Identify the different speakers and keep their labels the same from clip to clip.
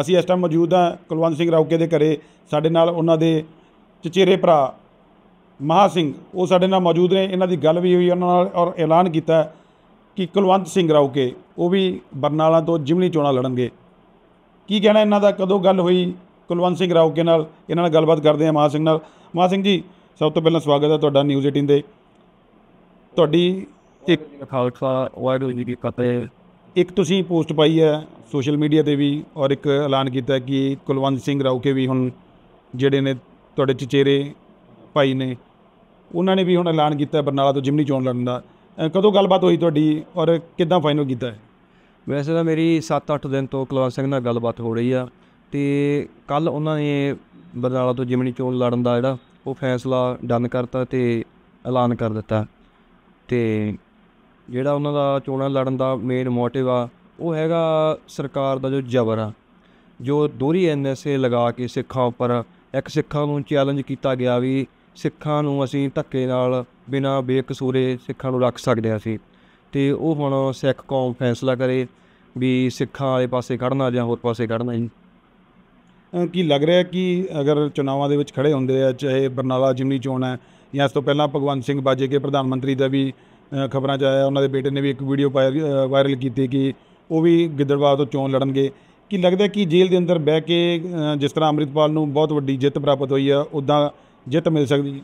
Speaker 1: ਅਸੀਂ ਇਸ ਟਾਈਮ ਮੌਜੂਦ ਹਾਂ ਕੁਲਵੰਤ ਸਿੰਘ ਰੌਕੇ ਦੇ ਘਰੇ ਸਾਡੇ ਨਾਲ ਉਹਨਾਂ ਦੇ ਚਚੇਰੇ ਭਰਾ ਮਹਾ ਸਿੰਘ ਉਹ ਸਾਡੇ ਨਾਲ ਮੌਜੂਦ ਨੇ ਇਹਨਾਂ ਦੀ ਗੱਲ ਵੀ ਹੋਈ ਉਹਨਾਂ ਨਾਲ ਔਰ ਐਲਾਨ ਕੀਤਾ ਕਿ ਕੁਲਵੰਤ ਸਿੰਘ ਰੌਕੇ ਉਹ ਵੀ ਬਰਨਾਲਾ ਤੋਂ ਜਿਮਨੀ ਚੋਣਾਂ ਲੜਨਗੇ ਕੀ ਕਹਿਣਾ ਇਹਨਾਂ ਦਾ ਕਦੋਂ ਗੱਲ ਹੋਈ ਕੁਲਵੰਤ ਸਿੰਘ ਰੌਕੇ ਨਾਲ ਇਹਨਾਂ ਨਾਲ ਗੱਲਬਾਤ ਕਰਦੇ ਹਾਂ ਮਹਾ ਸਿੰਘ ਨਾਲ ਮਹਾ ਸਿੰਘ ਜੀ ਸਭ ਤੋਂ ਪਹਿਲਾਂ ਸਵਾਗਤ ਹੈ ਤੁਹਾਡਾ ਨਿਊਜ਼ 18 ਦੇ ਤੁਹਾਡੀ ਇੱਕ ਖਾਲਸਾ ਵਾਇਰਲ ਜੀ ਦੀ ਫਤਿਹ ਇੱਕ ਤੁਸੀਂ ਪੋਸਟ ਪਾਈ ਹੈ ਸੋਸ਼ਲ ਮੀਡੀਆ ਤੇ ਵੀ ਔਰ ਇੱਕ ਐਲਾਨ ਕੀਤਾ ਕਿ ਕੁਲਵੰਤ ਸਿੰਘ ਰਾਉਕੇ ਵੀ ਹੁਣ ਜਿਹੜੇ ਨੇ ਤੁਹਾਡੇ ਚਚੇਰੇ ਭਾਈ ਨੇ ਉਹਨਾਂ ਨੇ ਵੀ ਹੁਣ ਐਲਾਨ ਕੀਤਾ ਬਰਨਾਲਾ ਤੋਂ ਜਿਮਨੀ ਚੋਣ ਲੜਨ ਦਾ ਕਦੋਂ ਗੱਲਬਾਤ ਹੋਈ ਤੁਹਾਡੀ ਔਰ ਕਿੱਦਾਂ ਫਾਈਨਲ ਕੀਤਾ ਹੈ ਵੈਸੇ ਤਾਂ ਮੇਰੀ 7-8 ਦਿਨ ਤੋਂ ਕੁਲਵੰਤ ਸਿੰਘ ਨਾਲ ਗੱਲਬਾਤ
Speaker 2: ਹੋ ਰਹੀ ਆ ਤੇ ਕੱਲ ਉਹਨਾਂ ਨੇ ਬਰਨਾਲਾ ਤੋਂ ਜਿਮਨੀ ਚੋਣ ਲੜਨ ਦਾ ਜਿਹੜਾ ਉਹ ਫੈਸਲਾ ਡਨ ਕਰਤਾ ਤੇ ਐਲਾਨ ਕਰ ਦਿੱਤਾ ਤੇ ਜਿਹੜਾ ਉਹਨਾਂ ਦਾ ਚੋਣਾਂ ਲੜਨ ਦਾ ਮੇਨ ਮੋਟਿਵ ਆ ਉਹ ਹੈਗਾ ਸਰਕਾਰ ਦਾ ਜੋ ਜ਼ਬਰ ਆ ਜੋ ਦੋਰੀ ਐਨਐਸਏ ਲਗਾ ਕੇ ਸਿੱਖਾਂ ਉੱਪਰ ਇੱਕ ਸਿੱਖਾਂ ਨੂੰ ਚੈਲੰਜ ਕੀਤਾ ਗਿਆ ਵੀ ਸਿੱਖਾਂ ਨੂੰ ਅਸੀਂ ਧੱਕੇ ਨਾਲ ਬਿਨਾਂ ਬੇਕਸੂਰੇ ਸਿੱਖਾਂ ਨੂੰ ਰੱਖ ਸਕਦੇ ਹਾਂ ਅਸੀਂ ਤੇ ਉਹ ਹੁਣ ਸਿੱਖ ਕੌਮ ਫੈਸਲਾ ਕਰੇ ਵੀ ਸਿੱਖਾਂ ਵਾਲੇ ਪਾਸੇ ਖੜਨਾ ਜਾਂ ਹੋਰ ਪਾਸੇ ਖੜਨਾ
Speaker 1: ਜੀ ਕੀ ਲੱਗ ਰਿਹਾ ਕਿ ਅਗਰ ਚੋਣਾਂ ਦੇ ਵਿੱਚ ਖੜੇ ਹੁੰਦੇ ਆ ਚਾਹੇ ਬਰਨਾਲਾ ਜਿਮਨੀ ਚੋਣ ਹੈ ਜਾਂ ਇਸ ਤੋਂ ਪਹਿਲਾਂ ਭਗਵੰਤ ਸਿੰਘ ਬਾਜੇ ਕੇ ਪ੍ਰਧਾਨ ਮੰਤਰੀ ਦਾ ਵੀ ਖਬਰਾਂ 'ਚ ਆਇਆ ਉਹਨਾਂ ਦੇ ਬੇਟੇ ਨੇ ਵੀ ਇੱਕ ਵੀਡੀਓ ਵਾਇਰਲ ਕੀਤੀ ਕਿ ਉਹ ਵੀ ਗਿੱਦੜਵਾ ਤੋਂ ਚੋਣ ਲੜਨਗੇ ਕਿ ਲੱਗਦਾ ਕਿ ਜੇਲ੍ਹ ਦੇ ਅੰਦਰ ਬਹਿ ਕੇ ਜਿਸ ਤਰ੍ਹਾਂ ਅਮਰਿਤਪਾਲ ਨੂੰ ਬਹੁਤ ਵੱਡੀ ਜਿੱਤ ਪ੍ਰਾਪਤ ਹੋਈ ਆ ਉਦਾਂ ਜਿੱਤ ਮਿਲ ਸਕਦੀ ਹੈ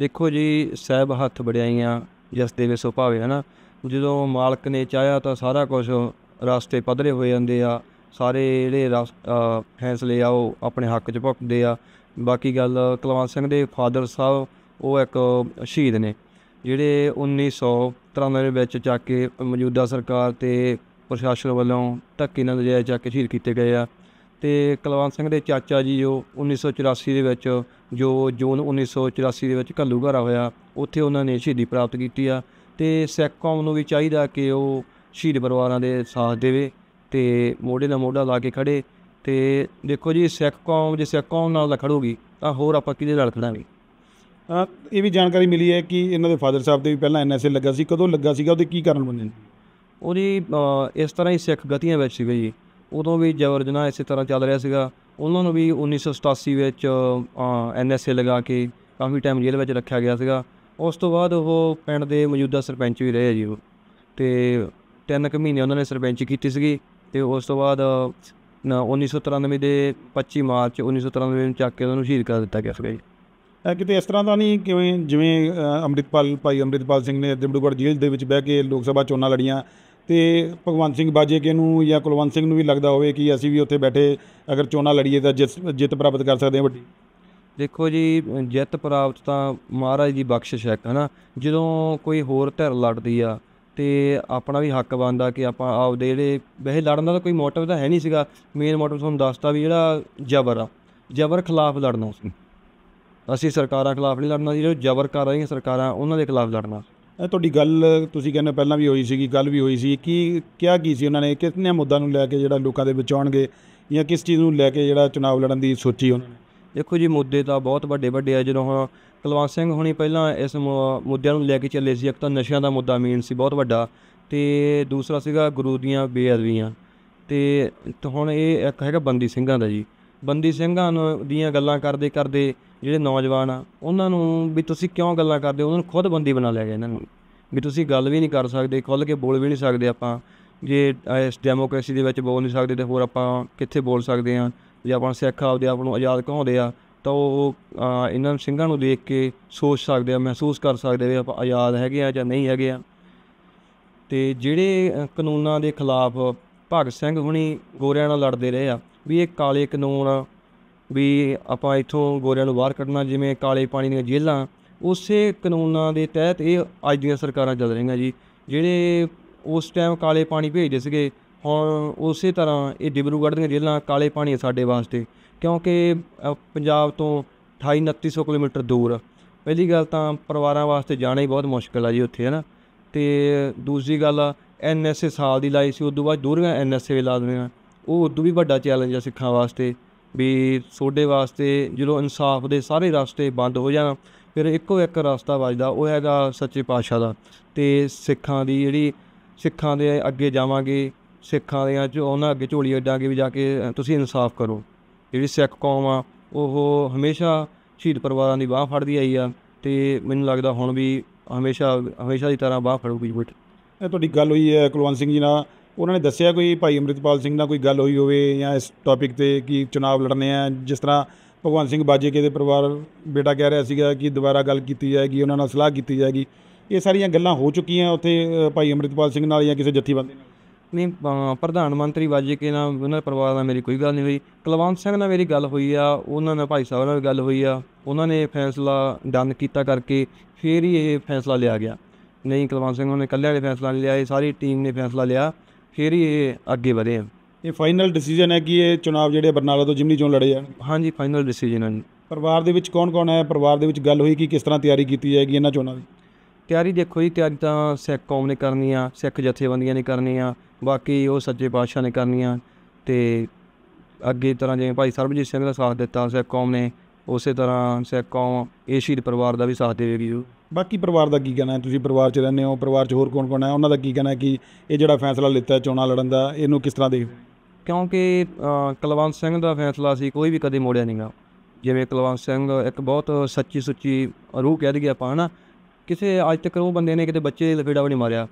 Speaker 1: ਦੇਖੋ ਜੀ ਸਹਿਬ ਹੱਥ ਵੜਿਆਈਆਂ ਜਸ ਦੇਵੇ ਸੋ ਭਾਵੇ ਹਨਾ
Speaker 2: ਜਦੋਂ ਮਾਲਕ ਨੇ ਚਾਹਿਆ ਤਾਂ ਸਾਰਾ ਕੁਝ ਰਾਸਤੇ ਪਧਰੇ ਹੋਏ ਜਾਂਦੇ ਆ ਸਾਰੇ ਜਿਹੜੇ ਫੈਸਲੇ ਆ ਉਹ ਆਪਣੇ ਹੱਕ 'ਚ ਭੁਗਦੇ ਆ ਬਾਕੀ ਗੱਲ ਕਲਵੰਤ ਸਿੰਘ ਦੇ ਫਾਦਰ ਸਾਹਿਬ ਉਹ ਇੱਕ ਸ਼ਹੀਦ ਨੇ ਜਿਹੜੇ 1993 ਦੇ ਵਿੱਚ ਚੱਕ ਕੇ ਮੌਜੂਦਾ ਸਰਕਾਰ ਤੇ ਪ੍ਰਸ਼ਾਸਨ ਵੱਲੋਂ ਧੱਕੇ ਨਾਲ ਜਾਇਆ ਚੱਕ ਕੇ ਸ਼ਹੀਦ ਕੀਤੇ ਗਏ ਆ ਤੇ ਕਲਵੰਤ ਸਿੰਘ ਦੇ ਚਾਚਾ ਜੀ ਜੋ 1984 ਦੇ ਵਿੱਚ ਜੋ ਜੂਨ 1984 ਦੇ ਵਿੱਚ ਘੱਲੂਘਾਰਾ ਹੋਇਆ ਉੱਥੇ ਉਹਨਾਂ ਨੇ ਸ਼ਹੀਦੀ ਪ੍ਰਾਪਤ ਕੀਤੀ ਆ ਤੇ ਸਿੱਖ ਕੌਮ ਨੂੰ ਵੀ ਚਾਹੀਦਾ ਕਿ ਉਹ ਸ਼ਹੀਦ ਪਰਿਵਾਰਾਂ ਦੇ ਸਾਥ ਦੇਵੇ ਤੇ ਮੋੜੇ ਨਾਲ ਮੋੜਾ ਲਾ ਕੇ ਖੜੇ ਤੇ ਦੇਖੋ ਜੀ ਸਿੱਖ ਕੌਮ ਜੇ ਸਿੱਖ ਕੌਮ ਨਾਲ ਖੜੋਗੀ ਤਾਂ ਹੋਰ ਆਪਾਂ ਕਿਹਦੇ ਨਾਲ ਖੜਾਂਗੇ
Speaker 1: ਇਹ ਵੀ ਜਾਣਕਾਰੀ ਮਿਲੀ ਹੈ ਕਿ ਇਹਨਾਂ ਦੇ ਫਾਦਰ ਸਾਹਿਬ ਦੇ ਵੀ ਪਹਿਲਾਂ ਐਨਐਸਏ ਲੱਗਾ ਸੀ ਕਦੋਂ ਲੱਗਾ ਸੀਗਾ ਉਹਦੇ ਕੀ ਕਾਰਨ ਬਣੇ
Speaker 2: ਉਹਦੀ ਇਸ ਤਰ੍ਹਾਂ ਹੀ ਸਿੱਖ ਗਤੀਆਂ ਵਿੱਚ ਸੀਗਾ ਜੀ ਉਦੋਂ ਵੀ ਜਬਰ ਜਨਾਹ ਇਸੇ ਤਰ੍ਹਾਂ ਚੱਲ ਰਿਹਾ ਸੀਗਾ ਉਹਨਾਂ ਨੂੰ ਵੀ 1987 ਵਿੱਚ ਐਨਐਸਏ ਲਗਾ ਕੇ ਕਾਫੀ ਟਾਈਮ ਜੇਲ੍ਹ ਵਿੱਚ ਰੱਖਿਆ ਗਿਆ ਸੀਗਾ ਉਸ ਤੋਂ ਬਾਅਦ ਉਹ ਪਿੰਡ ਦੇ ਮੌਜੂਦਾ ਸਰਪੰਚ ਵੀ ਰਹੇ ਜੀ ਉਹ ਤੇ 3 ਕੁ ਮਹੀਨੇ ਉਹਨਾਂ ਨੇ ਸਰਪੰਚ ਕੀਤੀ ਸੀਗੀ ਤੇ ਉਸ ਤੋਂ ਬਾਅਦ 1993 ਦੇ 25 ਮਾਰਚ 1993 ਨੂੰ ਚੱਕ ਕੇ ਉਹਨਾਂ ਨੂੰ ਸ਼ਹੀਦ ਕਰ ਦਿੱਤਾ ਗਿਆ ਸੀਗਾ ਜੀ
Speaker 1: ਕਿਤੇ ਇਸ ਤਰ੍ਹਾਂ ਦਾ ਨਹੀਂ ਕਿਵੇਂ ਜਿਵੇਂ ਅੰਮ੍ਰਿਤਪਾਲ ਭਾਈ ਅੰਮ੍ਰਿਤਪਾਲ ਸਿੰਘ ਨੇ ਦਿਮੜੂਗੜ ਜੇਲ੍ਹ ਦੇ ਵਿੱਚ ਬਹਿ ਕੇ ਲੋਕ ਸਭਾ ਚੋਣਾਂ ਲੜੀਆਂ ਤੇ ਭਗਵੰਤ ਸਿੰਘ ਬਾਜੇ ਕੇ ਨੂੰ ਜਾਂ ਕੁਲਵੰਤ ਸਿੰਘ ਨੂੰ ਵੀ ਲੱਗਦਾ ਹੋਵੇ ਕਿ ਅਸੀਂ ਵੀ ਉੱਥੇ ਬੈਠੇ ਅਗਰ ਚੋਣਾਂ ਲੜੀਏ ਤਾਂ ਜਿੱਤ ਪ੍ਰਾਪਤ ਕਰ ਸਕਦੇ ਹਾਂ ਵੱਡੀ ਦੇਖੋ ਜੀ ਜਿੱਤ ਪ੍ਰਾਪਤ
Speaker 2: ਤਾਂ ਮਹਾਰਾਜ ਦੀ ਬਖਸ਼ਿਸ਼ ਹੈ ਹਨਾ ਜਦੋਂ ਕੋਈ ਹੋਰ ਧਿਰ ਲੜਦੀ ਆ ਤੇ ਆਪਣਾ ਵੀ ਹੱਕ ਬਣਦਾ ਕਿ ਆਪਾਂ ਆਪਦੇ ਜਿਹੜੇ ਵੈਸੇ ਲੜਨ ਦਾ ਕੋਈ ਮੋਟਿਵ ਤਾਂ ਹੈ ਨਹੀਂ ਸੀਗਾ ਮੇਨ ਮੋਟਿਵ ਤੁਹਾਨੂੰ ਦੱਸਤਾ ਵੀ ਜਿਹੜਾ ਜ਼ਬਰ ਆ ਜ਼ਬਰ ਖਿਲਾਫ ਲੜਨਾ ਸੀ ਅਸੀਂ ਸਰਕਾਰਾਂ ਖਿਲਾਫ ਨਹੀਂ ਲੜਨਾ ਜਿਹੜੇ ਜ਼ਬਰ ਕਰ ਰਹੀਆਂ ਸਰਕਾਰਾਂ ਉਹਨਾਂ ਦੇ ਖਿਲਾਫ ਲੜਨਾ
Speaker 1: ਇਹ ਤੁਹਾਡੀ ਗੱਲ ਤੁਸੀਂ ਕਹਿੰਦੇ ਪਹਿਲਾਂ ਵੀ ਹੋਈ ਸੀਗੀ ਗੱਲ ਵੀ ਹੋਈ ਸੀ ਕੀ ਕਿਹਾ ਕੀ ਸੀ ਉਹਨਾਂ ਨੇ ਕਿੰਨੇ ਮੁੱਦਿਆਂ ਨੂੰ ਲੈ ਕੇ ਜਿਹੜਾ ਲੋਕਾਂ ਦੇ ਵਿੱਚ ਆਉਣਗੇ ਜਾਂ ਕਿਸ ਚੀਜ਼ ਨੂੰ ਲੈ ਕੇ ਜਿਹੜਾ ਚੋਣ ਲੜਨ ਦੀ ਸੋਚੀ ਉਹਨਾਂ ਨੇ ਦੇਖੋ ਜੀ ਮੁੱਦੇ ਤਾਂ ਬਹੁਤ ਵੱਡੇ ਵੱਡੇ ਆ ਜਦੋਂ ਹੁਣ
Speaker 2: ਕੁਲਵੰਤ ਸਿੰਘ ਹੁਣੀ ਪਹਿਲਾਂ ਇਸ ਮੁੱਦਿਆਂ ਨੂੰ ਲੈ ਕੇ ਚੱਲੇ ਸੀ ਇੱਕ ਤਾਂ ਨਸ਼ਿਆਂ ਦਾ ਮੁੱਦਾ ਮੇਨ ਸੀ ਬਹੁਤ ਵੱਡਾ ਤੇ ਦੂਸਰਾ ਸੀਗਾ ਗੁਰੂ ਦੀਆਂ ਬੇਅਦਬੀਆਂ ਤੇ ਹੁਣ ਇਹ ਇੱਕ ਹੈਗਾ ਬੰਦੀ ਸਿੰਘਾਂ ਦਾ ਜੀ ਬੰਦੀ ਸਿੰਘਾਂ ਦੀਆਂ ਗੱਲਾਂ ਕਰਦੇ ਕਰਦੇ ਜਿਹੜੇ ਨੌਜਵਾਨ ਆ ਉਹਨਾਂ ਨੂੰ ਵੀ ਤੁਸੀਂ ਕਿਉਂ ਗੱਲਾਂ ਕਰਦੇ ਹੋ ਉਹਨਾਂ ਨੂੰ ਖੁਦ ਬੰਦੀ ਬਣਾ ਲਿਆ ਗਿਆ ਇਹਨਾਂ ਨੂੰ ਵੀ ਤੁਸੀਂ ਗੱਲ ਵੀ ਨਹੀਂ ਕਰ ਸਕਦੇ ਖੁੱਲ ਕੇ ਬੋਲ ਵੀ ਨਹੀਂ ਸਕਦੇ ਆਪਾਂ ਜੇ ਇਸ ਡੈਮੋਕ੍ਰੇਸੀ ਦੇ ਵਿੱਚ ਬੋਲ ਨਹੀਂ ਸਕਦੇ ਤੇ ਹੋਰ ਆਪਾਂ ਕਿੱਥੇ ਬੋਲ ਸਕਦੇ ਆ ਜੇ ਆਪਾਂ ਸਿੱਖ ਆਪਦੇ ਆਪ ਨੂੰ ਆਜ਼ਾਦ ਕਹਾਉਂਦੇ ਆ ਤਾਂ ਉਹ ਇਹਨਾਂ ਸਿੰਘਾਂ ਨੂੰ ਦੇਖ ਕੇ ਸੋਚ ਸਕਦੇ ਆ ਮਹਿਸੂਸ ਕਰ ਸਕਦੇ ਆ ਆਪਾਂ ਆਜ਼ਾਦ ਹੈਗੇ ਆ ਜਾਂ ਨਹੀਂ ਹੈਗੇ ਆ ਤੇ ਜਿਹੜੇ ਕਾਨੂੰਨਾਂ ਦੇ ਖਿਲਾਫ ਭਗਤ ਸਿੰਘ ਹੁਣੀ ਗੋਰਿਆਂ ਨਾਲ ਲੜਦੇ ਰਹੇ ਆ ਵੀ ਇਹ ਕਾਲੇ ਕਾਨੂੰਨ ਵੀ ਆਪਾਂ ਇਥੋਂ ਗੋਰਿਆਂ ਨੂੰ ਬਾਹਰ ਕੱਢਣਾ ਜਿਵੇਂ ਕਾਲੇ ਪਾਣੀ ਦੀਆਂ ਜੇਲਾਂ ਉਸੇ ਕਾਨੂੰਨਾਂ ਦੇ ਤਹਿਤ ਇਹ ਅੱਜ ਦੀਆਂ ਸਰਕਾਰਾਂ ਚੱਲ ਰਹੀਆਂ ਜੀ ਜਿਹੜੇ ਉਸ ਟਾਈਮ ਕਾਲੇ ਪਾਣੀ ਭੇਜਦੇ ਸੀਗੇ ਹੁਣ ਉਸੇ ਤਰ੍ਹਾਂ ਇਹ ਡਿਬਰੂਗੜ੍ਹ ਦੀਆਂ ਜੇਲਾਂ ਕਾਲੇ ਪਾਣੀ ਸਾਡੇ ਵਾਸਤੇ ਕਿਉਂਕਿ ਪੰਜਾਬ ਤੋਂ 28 2900 ਕਿਲੋਮੀਟਰ ਦੂਰ ਪਹਿਲੀ ਗੱਲ ਤਾਂ ਪਰਿਵਾਰਾਂ ਵਾਸਤੇ ਜਾਣਾ ਹੀ ਬਹੁਤ ਮੁਸ਼ਕਲ ਆ ਜੀ ਉੱਥੇ ਹਨਾ ਤੇ ਦੂਜੀ ਗੱਲ ਐਨਐਸਏ ਸਾਲ ਦੀ ਲਾਈ ਸੀ ਉਸ ਤੋਂ ਬਾਅਦ ਦੂਰੀਆਂ ਐਨਐਸਏ ਲਾ ਦਿੰਦੇ ਆ ਉਹ ਉਦੋਂ ਵੀ ਵੱਡਾ ਚੈਲੰਜ ਆ ਸਿੱਖਾਂ ਵਾਸਤੇ ਵੀ ਤੁਹਾਡੇ ਵਾਸਤੇ ਜਦੋਂ ਇਨਸਾਫ ਦੇ ਸਾਰੇ ਰਸਤੇ ਬੰਦ ਹੋ ਜਾਣ ਫਿਰ ਇੱਕੋ ਇੱਕ ਰਸਤਾ ਵੱਜਦਾ ਉਹ ਹੈਗਾ ਸੱਚੇ ਪਾਤਸ਼ਾਹ ਦਾ ਤੇ ਸਿੱਖਾਂ ਦੀ ਜਿਹੜੀ ਸਿੱਖਾਂ ਦੇ ਅੱਗੇ ਜਾਵਾਂਗੇ ਸਿੱਖਾਂ ਆ ਜੋ ਉਹਨਾਂ ਅੱਗੇ ਝੋਲੀ ਅੱਡਾਂਗੇ ਵੀ ਜਾ ਕੇ ਤੁਸੀਂ ਇਨਸਾਫ ਕਰੋ ਜਿਹੜੀ ਸਿੱਖ ਕੌਮ ਆ ਉਹ ਹਮੇਸ਼ਾ ਸ਼ਹੀਦ ਪਰਿਵਾਰਾਂ ਦੀ ਬਾਹ ਫੜਦੀ ਆਈ
Speaker 1: ਆ ਤੇ ਮੈਨੂੰ ਲੱਗਦਾ ਹੁਣ ਵੀ ਹਮੇਸ਼ਾ ਹਮੇਸ਼ਾ ਦੀ ਤਰ੍ਹਾਂ ਬਾਹ ਫੜੂਗੀ ਬਟ ਇਹ ਤੁਹਾਡੀ ਗੱਲ ਹੋਈ ਹੈ ਕੁਲਵੰਤ ਸਿੰਘ ਜੀ ਨਾਲ ਉਹਨਾਂ ਨੇ ਦੱਸਿਆ ਕੋਈ ਭਾਈ ਅਮਰਿਤਪਾਲ ਸਿੰਘ ਨਾਲ ਕੋਈ ਗੱਲ ਹੋਈ ਹੋਵੇ ਜਾਂ ਇਸ ਟੌਪਿਕ ਤੇ ਕਿ ਚੋਣਾਂ ਲੜਨੇ ਆ ਜਿਸ ਤਰ੍ਹਾਂ ਭਗਵਾਨ ਸਿੰਘ ਬਾਜੇ ਕੇ ਦੇ ਪਰਿਵਾਰ ਬੇਟਾ ਕਹਿ ਰਿਹਾ ਸੀਗਾ ਕਿ ਦੁਬਾਰਾ ਗੱਲ ਕੀਤੀ ਜਾਏਗੀ ਉਹਨਾਂ ਨਾਲ ਸਲਾਹ ਕੀਤੀ ਜਾਏਗੀ ਇਹ ਸਾਰੀਆਂ ਗੱਲਾਂ ਹੋ ਚੁੱਕੀਆਂ ਉੱਥੇ ਭਾਈ ਅਮਰਿਤਪਾਲ ਸਿੰਘ ਨਾਲ ਜਾਂ ਕਿਸੇ ਜੱਥੇਬੰਦੀ ਨਾਲ
Speaker 2: ਨਹੀਂ ਪ੍ਰਧਾਨ ਮੰਤਰੀ ਕੇ ਨਾਲ ਉਹਨਾਂ ਦੇ ਪਰਿਵਾਰ ਨਾਲ ਮੇਰੀ ਕੋਈ ਗੱਲ ਨਹੀਂ ਹੋਈ ਕਲਵੰਤ ਸਿੰਘ ਨਾਲ ਮੇਰੀ ਗੱਲ ਹੋਈ ਆ ਉਹਨਾਂ ਨਾਲ ਭਾਈ ਸਾਹਿਬ ਨਾਲ ਗੱਲ ਹੋਈ ਆ ਉਹਨਾਂ ਨੇ ਫੈਸਲਾ ਡਨ ਕੀਤਾ ਕਰਕੇ ਫੇਰ ਹੀ ਇਹ ਫੈਸਲਾ ਲਿਆ ਗਿਆ ਨਹੀਂ ਕਲਵੰਤ ਸਿੰਘ ਉਹਨੇ ਇਕੱਲੇ ਨੇ ਫੈਸਲਾ ਨਹੀਂ ਲਿਆ ਇਹ
Speaker 1: ਸਾਰੀ ਟੀਮ ਨੇ ਫੈਸਲਾ ਲਿਆ ਫਿਰ ਹੀ ਇਹ ਅੱਗੇ ਵਧੇ ਆ ਇਹ ਫਾਈਨਲ ਡਿਸੀਜਨ ਹੈ ਕਿ ਇਹ ਚੋਣ ਜਿਹੜੇ ਬਰਨਾਲਾ ਤੋਂ ਜਿਮਨੀ ਚੋਂ ਲੜੇ ਜਾਣ ਹਾਂਜੀ ਫਾਈਨਲ ਡਿਸੀਜਨ ਹੈ ਪਰਿਵਾਰ ਦੇ ਵਿੱਚ ਕੌਣ-ਕੌਣ ਹੈ ਪਰਿਵਾਰ ਦੇ ਵਿੱਚ ਗੱਲ ਹੋਈ ਕਿ ਕਿਸ ਤਰ੍ਹਾਂ ਤਿਆਰੀ ਕੀਤੀ ਜਾਏਗੀ ਇਹਨਾਂ ਚੋਣਾਂ ਦੀ
Speaker 2: ਤਿਆਰੀ ਦੇਖੋ ਜੀ ਤਿਆਰੀ ਤਾਂ ਸਿੱਖ ਕੌਮ ਨੇ ਕਰਨੀ ਆ ਸਿੱਖ ਜਥੇਬੰਦੀਆਂ ਨੇ ਕਰਨੀ ਆ ਬਾਕੀ ਉਹ ਸੱਜੇ ਪਾਤਸ਼ਾਹ ਨੇ ਕਰਨੀ ਆ ਤੇ ਅੱਗੇ ਤਰ੍ਹਾਂ ਜਿਵੇਂ ਭਾਈ ਸਰਬਜੀਤ ਸਿੰਘ ਦਾ ਸਾਥ ਦਿੱਤਾ ਸਿੱਖ ਕੌਮ ਨੇ ਉਸੇ ਤਰ੍ਹਾਂ ਸਿੱਖ ਕੌਮ ਇਹ ਪਰਿਵਾਰ ਦਾ ਵੀ ਸਾਥ ਦੇਵੇਗੀ ਜੀ
Speaker 1: ਬਾਕੀ ਪਰਿਵਾਰ ਦਾ ਕੀ ਕਹਿਣਾ ਹੈ ਤੁਸੀਂ ਪਰਿਵਾਰ 'ਚ ਰਹਿੰਦੇ ਹੋ ਪਰਿਵਾਰ 'ਚ ਹੋਰ ਕੌਣ ਕੌਣ ਹੈ ਉਹਨਾਂ ਦਾ ਕੀ ਕਹਿਣਾ ਹੈ ਕਿ ਇਹ ਜਿਹੜਾ ਫੈਸਲਾ ਲਿੱਤਾ ਚੋਣਾਂ ਲੜਨ ਦਾ ਇਹਨੂੰ ਕਿਸ ਤਰ੍ਹਾਂ ਦੇ ਕਿਉਂਕਿ ਕਲਵੰਤ
Speaker 2: ਸਿੰਘ ਦਾ ਫੈਸਲਾ ਸੀ ਕੋਈ ਵੀ ਕਦੇ ਮੋੜਿਆ ਨਹੀਂਗਾ ਜਿਵੇਂ ਕਲਵੰਤ ਸਿੰਘ ਇੱਕ ਬਹੁਤ ਸੱਚੀ ਸੁੱਚੀ ਰੂਹ ਕਹਿ ਦਈਏ ਆਪਾਂ ਹਨਾ ਕਿਸੇ ਅੱਜ ਤੱਕ ਉਹ ਬੰਦੇ ਨੇ ਕਿਤੇ ਬੱਚੇ ਲਫੇੜਾ ਵੀ ਨਹੀਂ ਮਾਰਿਆ